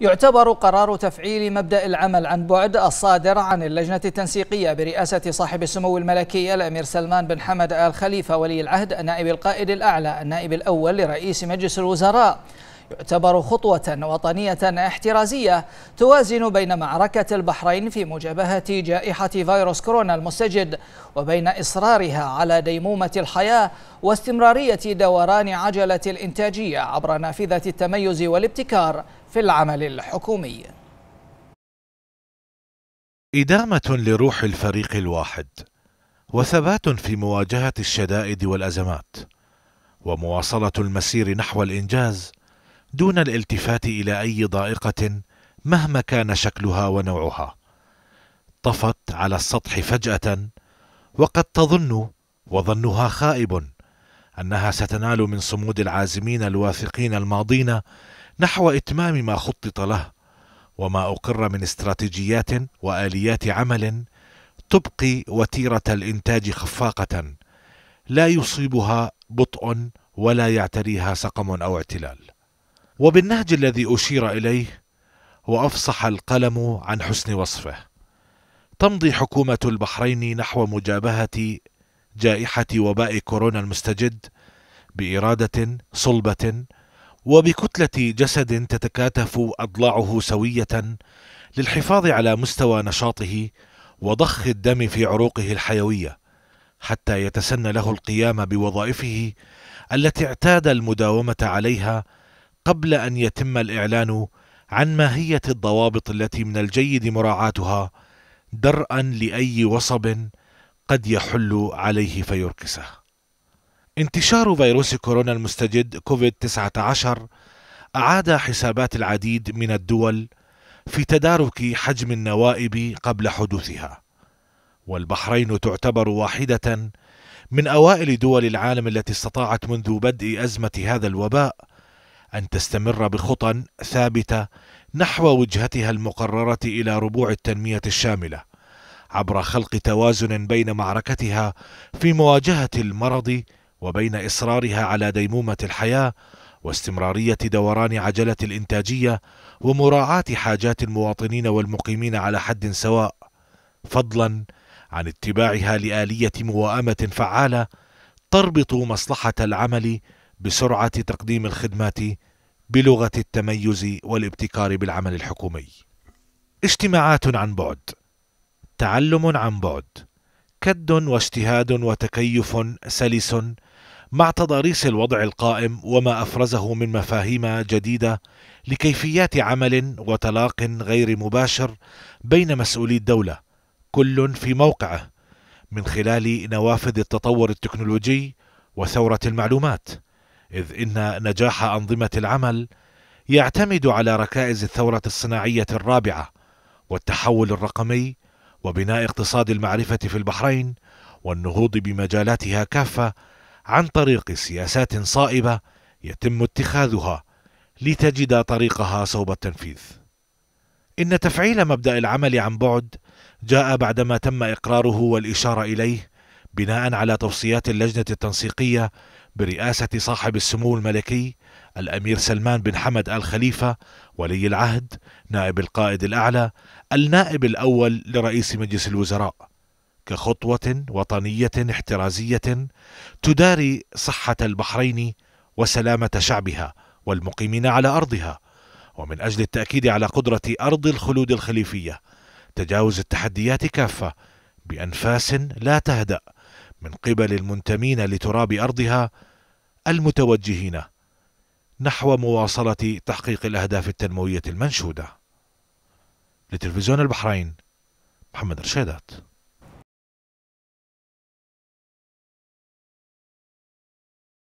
يعتبر قرار تفعيل مبدأ العمل عن بعد الصادر عن اللجنة التنسيقية برئاسة صاحب السمو الملكي الأمير سلمان بن حمد آل خليفة ولي العهد النائب القائد الأعلى النائب الأول لرئيس مجلس الوزراء يعتبر خطوة وطنية احترازية توازن بين معركة البحرين في مجابهة جائحة فيروس كورونا المستجد وبين إصرارها على ديمومة الحياة واستمرارية دوران عجلة الإنتاجية عبر نافذة التميز والابتكار في العمل الحكومي إدامة لروح الفريق الواحد وثبات في مواجهة الشدائد والأزمات ومواصلة المسير نحو الإنجاز دون الالتفات الى اي ضائقه مهما كان شكلها ونوعها طفت على السطح فجاه وقد تظن وظنها خائب انها ستنال من صمود العازمين الواثقين الماضين نحو اتمام ما خطط له وما اقر من استراتيجيات واليات عمل تبقي وتيره الانتاج خفاقه لا يصيبها بطء ولا يعتريها سقم او اعتلال وبالنهج الذي أشير إليه وأفصح القلم عن حسن وصفه تمضي حكومة البحرين نحو مجابهة جائحة وباء كورونا المستجد بإرادة صلبة وبكتلة جسد تتكاتف أضلاعه سوية للحفاظ على مستوى نشاطه وضخ الدم في عروقه الحيوية حتى يتسنى له القيام بوظائفه التي اعتاد المداومة عليها قبل ان يتم الاعلان عن ماهيه الضوابط التي من الجيد مراعاتها درءا لاي وصب قد يحل عليه فيركسه. انتشار فيروس كورونا المستجد كوفيد 19 اعاد حسابات العديد من الدول في تدارك حجم النوائب قبل حدوثها. والبحرين تعتبر واحده من اوائل دول العالم التي استطاعت منذ بدء ازمه هذا الوباء أن تستمر بخطى ثابتة نحو وجهتها المقررة إلى ربوع التنمية الشاملة عبر خلق توازن بين معركتها في مواجهة المرض وبين إصرارها على ديمومة الحياة واستمرارية دوران عجلة الإنتاجية ومراعاة حاجات المواطنين والمقيمين على حد سواء فضلا عن اتباعها لآلية موائمة فعالة تربط مصلحة العمل بسرعة تقديم الخدمات بلغة التميز والابتكار بالعمل الحكومي. اجتماعات عن بعد، تعلم عن بعد، كد واجتهاد وتكيف سلس مع تضاريس الوضع القائم وما افرزه من مفاهيم جديده لكيفيات عمل وتلاق غير مباشر بين مسؤولي الدوله كل في موقعه من خلال نوافذ التطور التكنولوجي وثوره المعلومات إذ إن نجاح أنظمة العمل يعتمد على ركائز الثورة الصناعية الرابعة والتحول الرقمي وبناء اقتصاد المعرفة في البحرين والنهوض بمجالاتها كافة عن طريق سياسات صائبة يتم اتخاذها لتجد طريقها صوب التنفيذ. إن تفعيل مبدأ العمل عن بعد جاء بعدما تم إقراره والإشارة إليه بناء على توصيات اللجنة التنسيقية برئاسة صاحب السمو الملكي الأمير سلمان بن حمد آل خليفة ولي العهد نائب القائد الأعلى النائب الأول لرئيس مجلس الوزراء كخطوة وطنية احترازية تداري صحة البحرين وسلامة شعبها والمقيمين على أرضها ومن أجل التأكيد على قدرة أرض الخلود الخليفية تجاوز التحديات كافة بأنفاس لا تهدأ من قبل المنتمين لتراب ارضها المتوجهين نحو مواصله تحقيق الاهداف التنمويه المنشوده لتلفزيون البحرين محمد رشيدات